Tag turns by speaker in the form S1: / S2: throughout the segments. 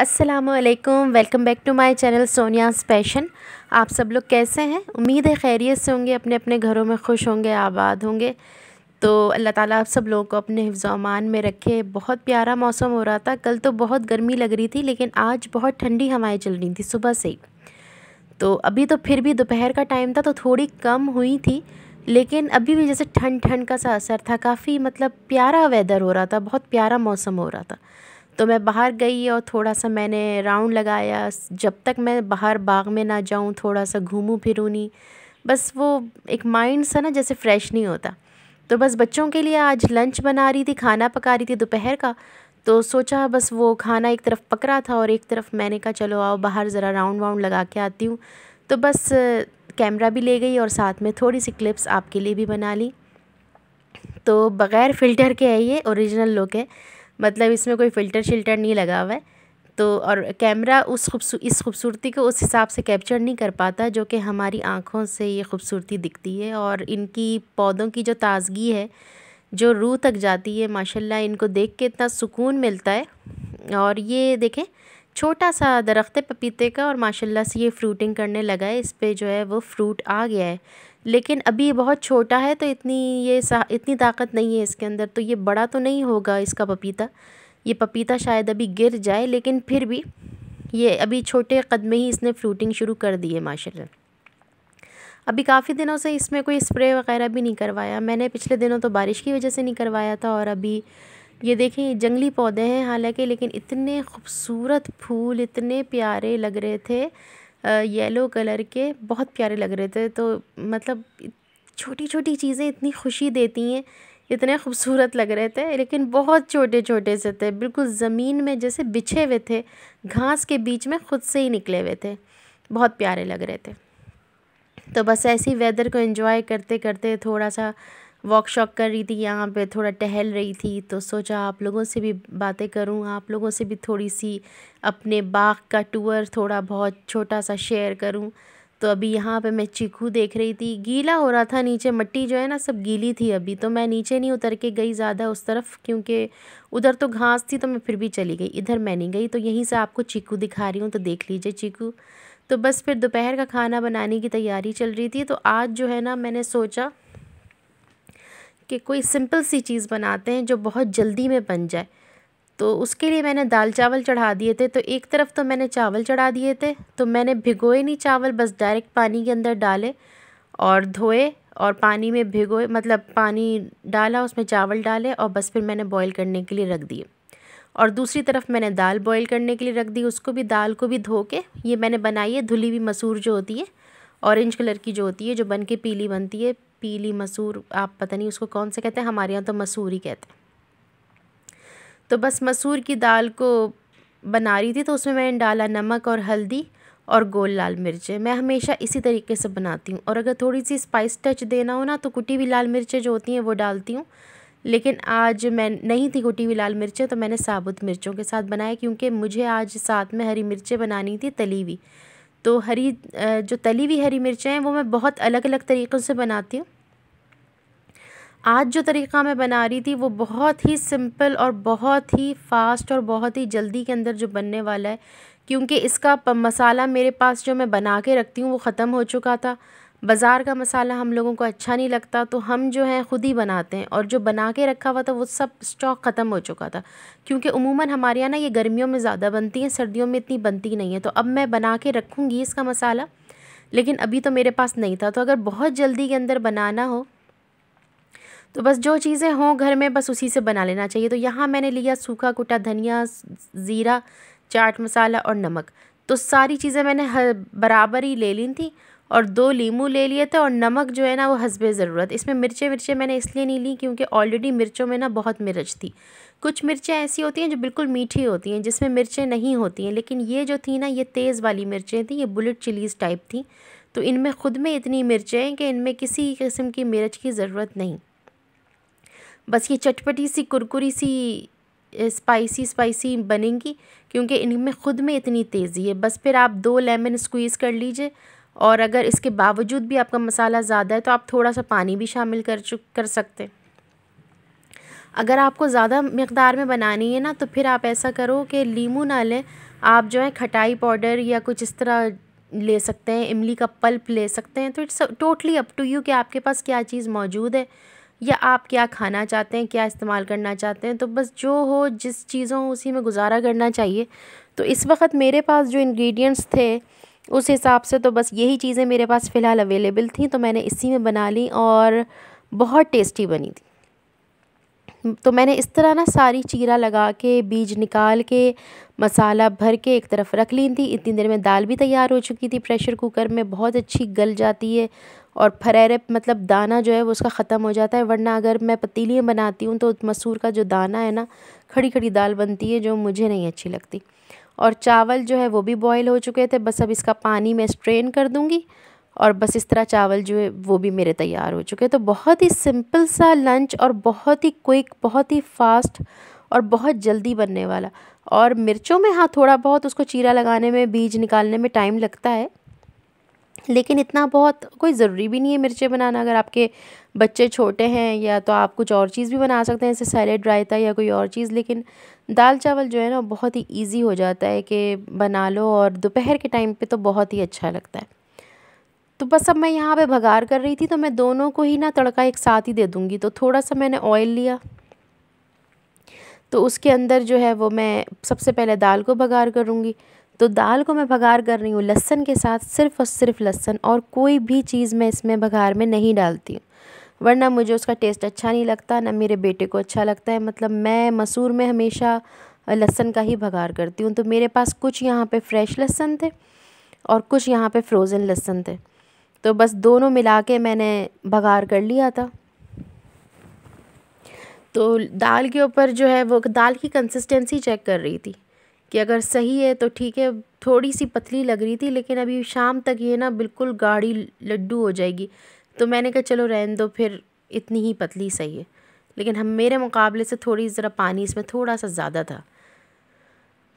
S1: असलकम welcome back to my channel Sonia स्पेशन आप सब लोग कैसे हैं उम्मीद है खैरियत से होंगे अपने अपने घरों में खुश होंगे आबाद होंगे तो अल्लाह ताला आप सब लोगों को अपने हिफ्ज़ामान में रखे बहुत प्यारा मौसम हो रहा था कल तो बहुत गर्मी लग रही थी लेकिन आज बहुत ठंडी हवाएं चल रही थी सुबह से ही तो अभी तो फिर भी दोपहर का टाइम था तो थोड़ी कम हुई थी लेकिन अभी भी जैसे ठंड ठंड का सा असर था काफ़ी मतलब प्यारा वेदर हो रहा था बहुत प्यारा मौसम हो रहा था तो मैं बाहर गई और थोड़ा सा मैंने राउंड लगाया जब तक मैं बाहर बाग में ना जाऊँ थोड़ा सा घूमूँ फिरूँ नहीं बस वो एक माइंड सा ना जैसे फ्रेश नहीं होता तो बस बच्चों के लिए आज लंच बना रही थी खाना पका रही थी दोपहर का तो सोचा बस वो खाना एक तरफ पक रहा था और एक तरफ मैंने कहा चलो आओ बाहर ज़रा राउंड वाउंड लगा के आती हूँ तो बस कैमरा भी ले गई और साथ में थोड़ी सी क्लिप्स आपके लिए भी बना ली तो बग़ैर फ़िल्टर के है ये ओरिजिनल लुक है मतलब इसमें कोई फ़िल्टर शिल्टर नहीं लगा हुआ है तो और कैमरा उस खूबसू इस खूबसूरती को उस हिसाब से कैप्चर नहीं कर पाता जो कि हमारी आँखों से ये खूबसूरती दिखती है और इनकी पौधों की जो ताजगी है जो रूह तक जाती है माशाल्लाह इनको देख के इतना सुकून मिलता है और ये देखें छोटा सा दरख्त है पपीते का और माशाल्लाह से ये फ्रूटिंग करने लगा है इस पर जो है वो फ्रूट आ गया है लेकिन अभी ये बहुत छोटा है तो इतनी ये इतनी ताकत नहीं है इसके अंदर तो ये बड़ा तो नहीं होगा इसका पपीता ये पपीता शायद अभी गिर जाए लेकिन फिर भी ये अभी छोटे कद में ही इसने फ्रूटिंग शुरू कर दी है माशा अभी काफ़ी दिनों से इसमें कोई स्प्रे वगैरह भी नहीं करवाया मैंने पिछले दिनों तो बारिश की वजह से नहीं करवाया था और अभी ये देखें जंगली पौधे हैं हालांकि लेकिन इतने खूबसूरत फूल इतने प्यारे लग रहे थे येलो कलर के बहुत प्यारे लग रहे थे तो मतलब छोटी छोटी चीज़ें इतनी खुशी देती हैं इतने खूबसूरत लग रहे थे लेकिन बहुत छोटे छोटे से थे बिल्कुल ज़मीन में जैसे बिछे हुए थे घास के बीच में ख़ुद से ही निकले हुए थे बहुत प्यारे लग रहे थे तो बस ऐसी वेदर को एंजॉय करते करते थोड़ा सा वॉक शॉक कर रही थी यहाँ पे थोड़ा टहल रही थी तो सोचा आप लोगों से भी बातें करूँ आप लोगों से भी थोड़ी सी अपने बाग का टूर थोड़ा बहुत छोटा सा शेयर करूँ तो अभी यहाँ पे मैं चीकू देख रही थी गीला हो रहा था नीचे मट्टी जो है ना सब गीली थी अभी तो मैं नीचे नहीं उतर के गई ज़्यादा उस तरफ क्योंकि उधर तो घास थी तो मैं फिर भी चली गई इधर मैं नहीं गई तो यहीं से आपको चीकू दिखा रही हूँ तो देख लीजिए चीकू तो बस फिर दोपहर का खाना बनाने की तैयारी चल रही थी तो आज जो है ना मैंने सोचा कि कोई सिंपल सी चीज़ बनाते हैं जो बहुत जल्दी में बन जाए तो उसके लिए मैंने दाल चावल चढ़ा दिए थे तो एक तरफ तो मैंने चावल चढ़ा दिए थे तो मैंने भिगोए नहीं चावल बस डायरेक्ट पानी के अंदर डाले और धोए और पानी में भिगोए मतलब पानी डाला उसमें चावल डाले और बस फिर मैंने बॉईल करने के लिए रख दिए और दूसरी तरफ मैंने दाल बॉईल करने के लिए रख दी उसको भी दाल को भी धो के ये मैंने बनाई है धुली हुई मसूर जो होती है ऑरेंज कलर की जो होती है जो बन के पीली बनती है पीली मसूर आप पता नहीं उसको कौन से कहते हैं हमारे यहाँ तो मसूर ही कहते हैं तो बस मसूर की दाल को बना रही थी तो उसमें मैंने डाला नमक और हल्दी और गोल लाल मिर्चें मैं हमेशा इसी तरीके से बनाती हूँ और अगर थोड़ी सी स्पाइस टच देना हो ना तो कुटी हुई लाल मिर्चें जो होती हैं वो डालती हूँ लेकिन आज मैं नहीं थी कुटी हुई लाल मिर्चें तो मैंने साबुत मिर्चों के साथ बनाया क्योंकि मुझे आज साथ में हरी मिर्चें बनानी थी तली हुई तो हरी जो तली हुई हरी मिर्चें हैं वो मैं बहुत अलग अलग तरीक़ों से बनाती हूँ आज जो तरीक़ा मैं बना रही थी वो बहुत ही सिंपल और बहुत ही फ़ास्ट और बहुत ही जल्दी के अंदर जो बनने वाला है क्योंकि इसका मसाला मेरे पास जो मैं बना के रखती हूँ वो ख़त्म हो चुका था बाज़ार का मसाला हम लोगों को अच्छा नहीं लगता तो हम जो हैं ख़ुद ही बनाते हैं और जो बना के रखा हुआ था वो सब स्टॉक ख़त्म हो चुका था क्योंकि उमूमन हमारे यहाँ ना ये गर्मियों में ज़्यादा बनती हैं सर्दियों में इतनी बनती नहीं है तो अब मैं बना के रखूँगी इसका मसाला लेकिन अभी तो मेरे पास नहीं था तो अगर बहुत जल्दी के अंदर बनाना हो तो बस जो चीज़ें हों घर में बस उसी से बना लेना चाहिए तो यहाँ मैंने लिया सूखा कुटा धनिया ज़ीरा चाट मसाला और नमक तो सारी चीज़ें मैंने बराबर ही ले ली थी और दो लीमू ले लिए थे और नमक जो है ना वो हसबे ज़रूरत इसमें मिर्चें मिर्चें मैंने इसलिए नहीं ली क्योंकि ऑलरेडी मिर्चों में ना बहुत मिर्च थी कुछ मिर्चें ऐसी होती हैं जो बिल्कुल मीठी होती हैं जिसमें मिर्चें नहीं होती हैं लेकिन ये जो थी ना ये तेज़ वाली मिर्चें थी ये बुलेट चिलीज़ टाइप थी तो इनमें ख़ुद में इतनी मिर्चें हैं कि इनमें किसी किस्म की मिर्च की ज़रूरत नहीं बस ये चटपटी सी कुरकुरी सी स्पाइसी स्पाइसी बनेंगी क्योंकि इनमें ख़ुद में इतनी तेज़ी है बस फिर आप दो लेमन स्क्वीज़ कर लीजिए और अगर इसके बावजूद भी आपका मसाला ज़्यादा है तो आप थोड़ा सा पानी भी शामिल कर चुक कर सकते हैं अगर आपको ज़्यादा मकदार में बनानी है ना तो फिर आप ऐसा करो कि लीमू ना लें आप जो है खटाई पाउडर या कुछ इस तरह ले सकते हैं इमली का पल्प ले सकते हैं तो it's totally up to you कि आपके पास क्या चीज़ मौजूद है या आप क्या खाना चाहते हैं क्या इस्तेमाल करना चाहते हैं तो बस जो हो जिस चीज़ों उसी में गुजारा करना चाहिए तो इस वक्त मेरे पास जो इंग्रेडिएंट्स थे उस हिसाब से तो बस यही चीज़ें मेरे पास फ़िलहाल अवेलेबल थी तो मैंने इसी में बना ली और बहुत टेस्टी बनी थी तो मैंने इस तरह ना सारी चीरा लगा के बीज निकाल के मसाला भर के एक तरफ रख ली थी इतनी देर में दाल भी तैयार हो चुकी थी प्रेशर कुकर में बहुत अच्छी गल जाती है और फरेरे मतलब दाना जो है वो उसका ख़त्म हो जाता है वरना अगर मैं पतीलियाँ बनाती हूँ तो मसूर का जो दाना है ना खड़ी खड़ी दाल बनती है जो मुझे नहीं अच्छी लगती और चावल जो है वो भी बॉयल हो चुके थे बस अब इसका पानी मैं स्ट्रेन कर दूँगी और बस इस तरह चावल जो है वो भी मेरे तैयार हो चुके तो बहुत ही सिंपल सा लंच और बहुत ही क्विक बहुत ही फास्ट और बहुत जल्दी बनने वाला और मिर्चों में हाँ थोड़ा बहुत उसको चीरा लगाने में बीज निकालने में टाइम लगता है लेकिन इतना बहुत कोई ज़रूरी भी नहीं है मिर्चें बनाना अगर आपके बच्चे छोटे हैं या तो आप कुछ और चीज़ भी बना सकते हैं जैसे सैलेड रायता या कोई और चीज़ लेकिन दाल चावल जो है ना बहुत ही इजी हो जाता है कि बना लो और दोपहर के टाइम पे तो बहुत ही अच्छा लगता है तो बस अब मैं यहाँ पे भगार कर रही थी तो मैं दोनों को ही ना तड़का एक साथ ही दे दूँगी तो थोड़ा सा मैंने ऑयल लिया तो उसके अंदर जो है वो मैं सबसे पहले दाल को भगार करूँगी तो दाल को मैं भगार कर रही हूँ लहसन के साथ सिर्फ और सिर्फ लहसन और कोई भी चीज़ मैं इसमें भगार में नहीं डालती हूँ वरना मुझे उसका टेस्ट अच्छा नहीं लगता ना मेरे बेटे को अच्छा लगता है मतलब मैं मसूर में हमेशा लहसन का ही भगार करती हूँ तो मेरे पास कुछ यहाँ पे फ्रेश लहसन थे और कुछ यहाँ पे फ्रोज़न लहसन थे तो बस दोनों मिला के मैंने भगार कर लिया था तो दाल के ऊपर जो है वो दाल की कंसिस्टेंसी चेक कर रही थी कि अगर सही है तो ठीक है थोड़ी सी पतली लग रही थी लेकिन अभी शाम तक ये ना बिल्कुल गाढ़ी लड्डू हो जाएगी तो मैंने कहा चलो रहन दो फिर इतनी ही पतली सही है लेकिन हम मेरे मुकाबले से थोड़ी ज़रा पानी इसमें थोड़ा सा ज़्यादा था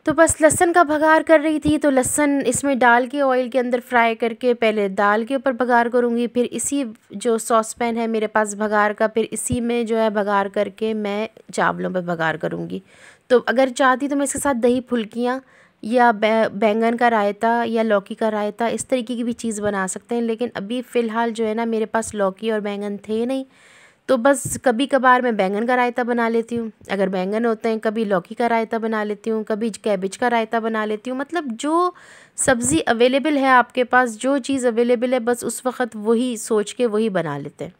S1: तो बस लहसन का भगार कर रही थी तो लहसन इसमें डाल के ऑयल के अंदर फ्राई करके पहले दाल के ऊपर भगार करूँगी फिर इसी जो सॉस पैन है मेरे पास भगार का फिर इसी में जो है भगार करके मैं चावलों पर भगार करूँगी तो अगर चाहती तो मैं इसके साथ दही फुल्कियाँ या बैंगन का रायता या लौकी का रायता इस तरीके की भी चीज़ बना सकते हैं लेकिन अभी फ़िलहाल जो है ना मेरे पास लौकी और बैंगन थे नहीं तो बस कभी कभार मैं बैंगन का रायता बना लेती हूँ अगर बैंगन होते हैं कभी लौकी का रायता बना लेती हूँ कभी कैबिज का रायता बना लेती हूँ मतलब जो सब्ज़ी अवेलेबल है आपके पास जो चीज़ अवेलेबल है बस उस वक्त वही सोच के वही बना लेते हैं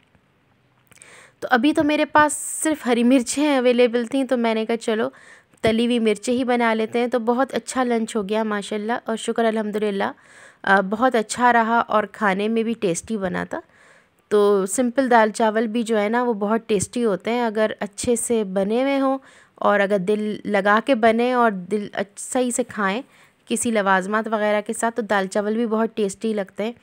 S1: तो अभी तो मेरे पास सिर्फ हरी मिर्चें अवेलेबल थी तो मैंने कहा चलो तली हुई मिर्चें ही बना लेते हैं तो बहुत अच्छा लंच हो गया माशाल्लाह और शुक्र अलहमदिल्ला बहुत अच्छा रहा और खाने में भी टेस्टी बना था तो सिंपल दाल चावल भी जो है ना वो बहुत टेस्टी होते हैं अगर अच्छे से बने हुए हों और अगर दिल लगा के बने और दिल सही से खाएं किसी लवाजमात वगैरह के साथ तो दाल चावल भी बहुत टेस्टी लगते हैं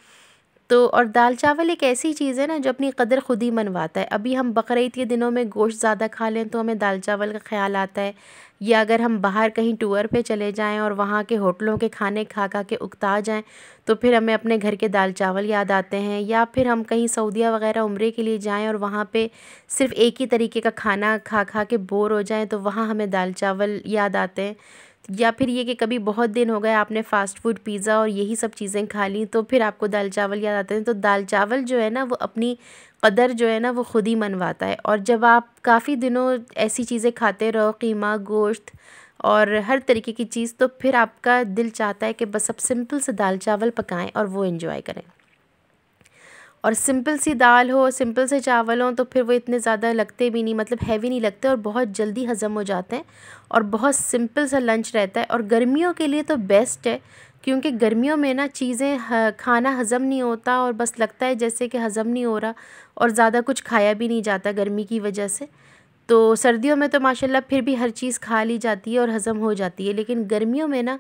S1: तो और दाल चावल एक ऐसी चीज़ है ना जो अपनी कदर खुद ही मनवाता है अभी हम बकरीद के दिनों में गोश्त ज़्यादा खा लें तो हमें दाल चावल का ख्याल आता है या अगर हम बाहर कहीं टूर पे चले जाएं और वहाँ के होटलों के खाने खा खा के उकता जाएं तो फिर हमें अपने घर के दाल चावल याद आते हैं या फिर हम कहीं सऊदिया वगैरह उम्र के लिए जाएं और वहाँ पे सिर्फ एक ही तरीके का खाना खा खा के बोर हो जाएं तो वहाँ हमें दाल चावल याद आते हैं या फिर ये कि कभी बहुत दिन हो गए आपने फ़ास्ट फूड पिज़्ज़ा और यही सब चीज़ें खा ली तो फिर आपको दाल चावल याद आते हैं तो दाल चावल जो है ना वो अपनी कदर जो है ना वो ख़ुद ही मनवाता है और जब आप काफ़ी दिनों ऐसी चीज़ें खाते रहो कीमा गोश्त और हर तरीके की चीज़ तो फिर आपका दिल चाहता है कि बस अब सिंपल से दाल चावल पकाएं और वो इन्जॉय करें और सिंपल सी दाल हो सिंपल से चावल हो तो फिर वो इतने ज़्यादा लगते भी नहीं मतलब हैवी नहीं लगते और बहुत जल्दी हज़म हो जाते हैं और बहुत सिंपल सा लंच रहता है और गर्मियों के लिए तो बेस्ट है क्योंकि गर्मियों में ना चीज़ें खाना हज़म नहीं होता और बस लगता है जैसे कि हज़म नहीं हो रहा और ज़्यादा कुछ खाया भी नहीं जाता गर्मी की वजह से तो सर्दियों में तो माशाल्लाह फिर भी हर चीज़ खा ली जाती है और हज़म हो जाती है लेकिन गर्मियों में ना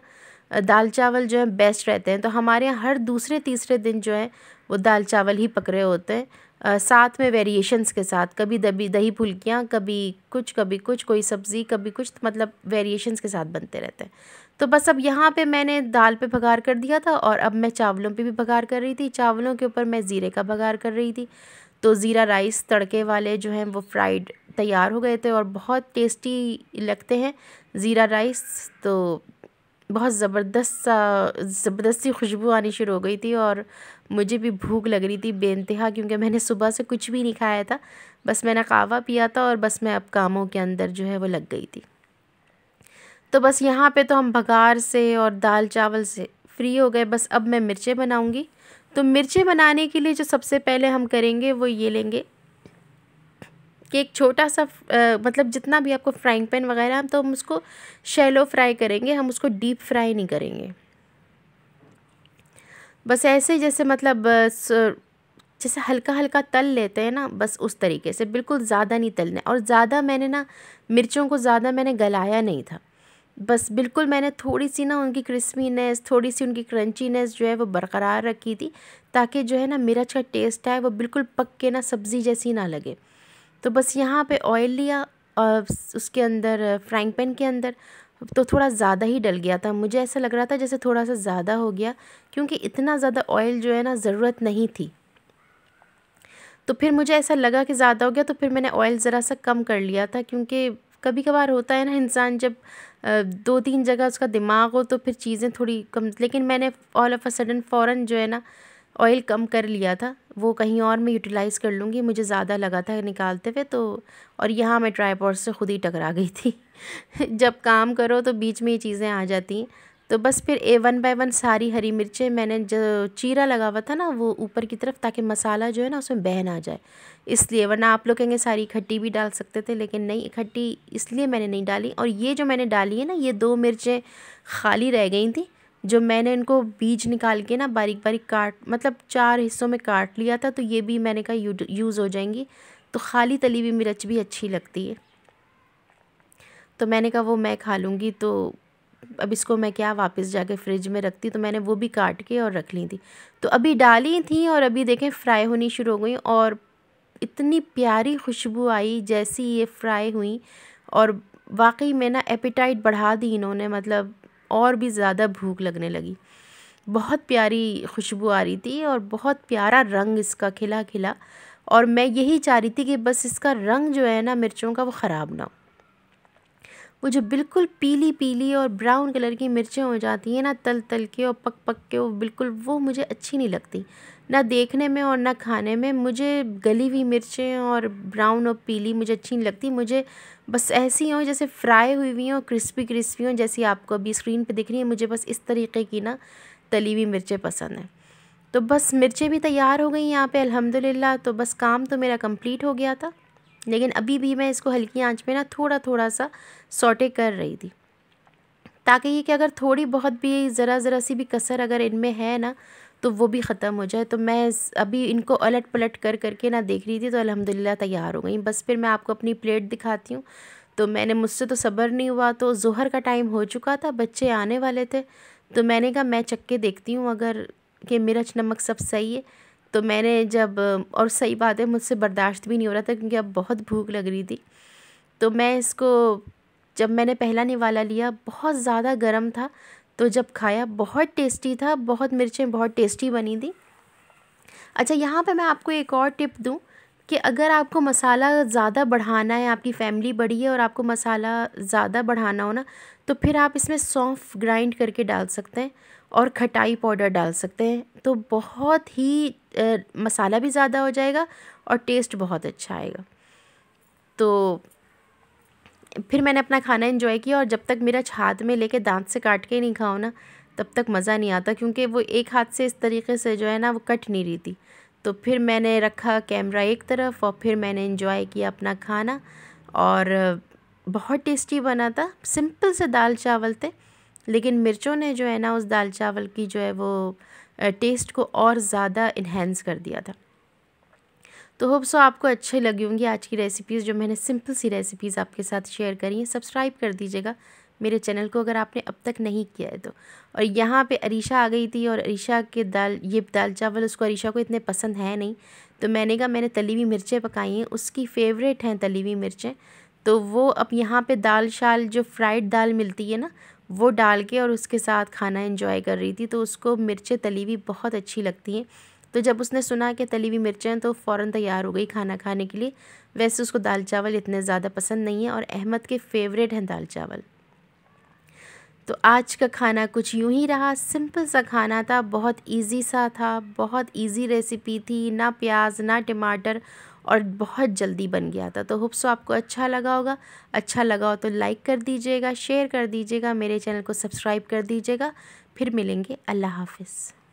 S1: दाल चावल जो है बेस्ट रहते हैं तो हमारे यहाँ हर दूसरे तीसरे दिन जो है वो दाल चावल ही पक रहे होते हैं साथ में वेरिएशंस के साथ कभी दबी दही फुल्कियाँ कभी कुछ कभी कुछ कोई सब्ज़ी कभी कुछ तो मतलब वेरिएशंस के साथ बनते रहते हैं तो बस अब यहाँ पे मैंने दाल पे भगार कर दिया था और अब मैं चावलों पे भी भगार कर रही थी चावलों के ऊपर मैं ज़ीरे का भगार कर रही थी तो ज़ीरा राइस तड़के वाले जो हैं वो फ्राइड तैयार हो गए थे और बहुत टेस्टी लगते हैं ज़ीरा राइस तो बहुत ज़बरदस्त सा ज़बरदस्त सी खुशबू आनी शुरू हो गई थी और मुझे भी भूख लग रही थी बेनतहा क्योंकि मैंने सुबह से कुछ भी नहीं खाया था बस मैंने कावा पिया था और बस मैं अब कामों के अंदर जो है वो लग गई थी तो बस यहाँ पे तो हम भगार से और दाल चावल से फ्री हो गए बस अब मैं मिर्चें बनाऊँगी तो मिर्चें बनाने के लिए जो सबसे पहले हम करेंगे वो ये लेंगे कि एक छोटा सा मतलब जितना भी आपको फ्राइंग पैन वगैरह हम तो हम उसको शैलो फ्राई करेंगे हम उसको डीप फ्राई नहीं करेंगे बस ऐसे जैसे मतलब जैसे हल्का हल्का तल लेते हैं ना बस उस तरीके से बिल्कुल ज़्यादा नहीं तलने और ज़्यादा मैंने ना मिर्चों को ज़्यादा मैंने गलाया नहीं था बस बिल्कुल मैंने थोड़ी सी ना उनकी क्रिस्पीनेस थोड़ी सी उनकी क्रंचीनेस जो है वो बरकरार रखी थी ताकि जो है ना मिर्च का टेस्ट है वो बिल्कुल पक के ना सब्ज़ी जैसी ना लगे तो बस यहाँ पे ऑयल लिया और उसके अंदर फ्राइंग पैन के अंदर तो थोड़ा ज़्यादा ही डल गया था मुझे ऐसा लग रहा था जैसे थोड़ा सा ज़्यादा हो गया क्योंकि इतना ज़्यादा ऑयल जो है ना ज़रूरत नहीं थी तो फिर मुझे ऐसा लगा कि ज़्यादा हो गया तो फिर मैंने ऑयल ज़रा सा कम कर लिया था क्योंकि कभी कभार होता है ना इंसान जब दो तीन जगह उसका दिमाग हो तो फिर चीज़ें थोड़ी कम लेकिन मैंने ऑल ऑफ अ सडन फ़ौर जो है ना ऑयल कम कर लिया था वो कहीं और मैं यूटिलाइज़ कर लूँगी मुझे ज़्यादा लगा था निकालते हुए तो और यहाँ मैं ट्राईपॉड से ख़ुद ही टकरा गई थी जब काम करो तो बीच में ये चीज़ें आ जाती हैं तो बस फिर ए वन बाई वन सारी हरी मिर्चें मैंने जो चीरा लगा हुआ था ना वो ऊपर की तरफ ताकि मसाला जो है ना उसमें बहन आ जाए इसलिए वरना आप लोग कहेंगे सारी खट्टी भी डाल सकते थे लेकिन नहीं खट्टी इसलिए मैंने नहीं डाली और ये जो मैंने डाली है ना ये दो मिर्चें खाली रह गई थी जो मैंने इनको बीज निकाल के ना बारीक बारीक काट मतलब चार हिस्सों में काट लिया था तो ये भी मैंने कहा यूज़ हो जाएंगी तो खाली तली हुई मिर्च भी अच्छी लगती है तो मैंने कहा वो मैं खा लूँगी तो अब इसको मैं क्या वापस जाके फ्रिज में रखती तो मैंने वो भी काट के और रख ली थी तो अभी डाली थी और अभी देखें फ्राई होनी शुरू हो गई और इतनी प्यारी खुशबू आई जैसी ये फ्राई हुई और वाकई में ना एपिटाइट बढ़ा दी इन्होंने मतलब और भी ज़्यादा भूख लगने लगी बहुत प्यारी खुशबू आ रही थी और बहुत प्यारा रंग इसका खिला खिला और मैं यही चाह रही थी कि बस इसका रंग जो है ना मिर्चों का वो ख़राब ना हो वो जो बिल्कुल पीली पीली और ब्राउन कलर की मिर्चें हो जाती हैं ना तल तल के और पक पक के वो बिल्कुल वो मुझे अच्छी नहीं लगती ना देखने में और ना खाने में मुझे गली हुई मिर्चें और ब्राउन और पीली मुझे अच्छी नहीं लगती मुझे बस ऐसी हों जैसे फ्राई हुई हुई हों क्रिस्पी क्रिस्पी हों जैसी आपको अभी स्क्रीन पर दिख रही है मुझे बस इस तरीके की ना तली हुई मिर्चें पसंद हैं तो बस मिर्चें भी तैयार हो गई यहाँ पे अल्हम्दुलिल्लाह तो बस काम तो मेरा कंप्लीट हो गया था लेकिन अभी भी मैं इसको हल्की आंच पे ना थोड़ा थोड़ा सा सोटे कर रही थी ताकि ये कि अगर थोड़ी बहुत भी ज़रा ज़रा सी भी कसर अगर इनमें है ना तो वो भी ख़त्म हो जाए तो मैं अभी इनको अलट पलट कर करके ना देख रही थी तो अलहमदिल्ला तैयार हो गई बस फिर मैं आपको अपनी प्लेट दिखाती हूँ तो मैंने मुझसे तो सब्र नहीं हुआ तो जहर का टाइम हो चुका था बच्चे आने वाले थे तो मैंने कहा मैं चक्के देखती हूँ अगर कि मिर्च नमक सब सही है तो मैंने जब और सही बात है मुझसे बर्दाश्त भी नहीं हो रहा था क्योंकि अब बहुत भूख लग रही थी तो मैं इसको जब मैंने पहला निवाला लिया बहुत ज़्यादा गर्म था तो जब खाया बहुत टेस्टी था बहुत मिर्चें बहुत टेस्टी बनी थी अच्छा यहाँ पर मैं आपको एक और टिप दूँ कि अगर आपको मसाला ज़्यादा बढ़ाना है आपकी फैमिली बड़ी है और आपको मसाला ज़्यादा बढ़ाना हो ना तो फिर आप इसमें सौंफ ग्राइंड करके डाल सकते हैं और खटाई पाउडर डाल सकते हैं तो बहुत ही आ, मसाला भी ज़्यादा हो जाएगा और टेस्ट बहुत अच्छा आएगा तो फिर मैंने अपना खाना इन्जॉय किया और जब तक मेरा हाथ में लेके दांत से काट के नहीं खाओ ना तब तक मज़ा नहीं आता क्योंकि वो एक हाथ से इस तरीके से जो है ना वो कट नहीं रही थी तो फिर मैंने रखा कैमरा एक तरफ और फिर मैंने इन्जॉय किया अपना खाना और बहुत टेस्टी बना था सिंपल से दाल चावल थे लेकिन मिर्चों ने जो है ना उस दाल चावल की जो है वो टेस्ट को और ज़्यादा इन्हेंस कर दिया था तो होप सो आपको अच्छी लगी होंगी आज की रेसिपीज़ जो मैंने सिंपल सी रेसिपीज़ आपके साथ शेयर करी हैं सब्सक्राइब कर दीजिएगा मेरे चैनल को अगर आपने अब तक नहीं किया है तो और यहाँ पे अरीशा आ गई थी और अरीशा के दाल ये दाल चावल उसको अरीशा को इतने पसंद है नहीं तो मैंने कहा मैंने तली हुई मिर्चें पकाई हैं उसकी फेवरेट हैं तली हुई मिर्चें तो वो अब यहाँ पे दाल शाल जो फ्राइड दाल मिलती है ना वो डाल के और उसके साथ खाना इन्जॉय कर रही थी तो उसको मिर्चें तली हुई बहुत अच्छी लगती हैं तो जब उसने सुना कि तली हुई मिर्चें हैं तो फ़ौर तैयार हो गई खाना खाने के लिए वैसे उसको दाल चावल इतने ज़्यादा पसंद नहीं है और अहमद के फेवरेट हैं दाल चावल तो आज का खाना कुछ यूं ही रहा सिंपल सा खाना था बहुत इजी सा था बहुत इजी रेसिपी थी ना प्याज ना टमाटर और बहुत जल्दी बन गया था तो होप्स आपको अच्छा लगा होगा अच्छा लगा हो तो लाइक कर दीजिएगा शेयर कर दीजिएगा मेरे चैनल को सब्सक्राइब कर दीजिएगा फिर मिलेंगे अल्लाह हाफिज़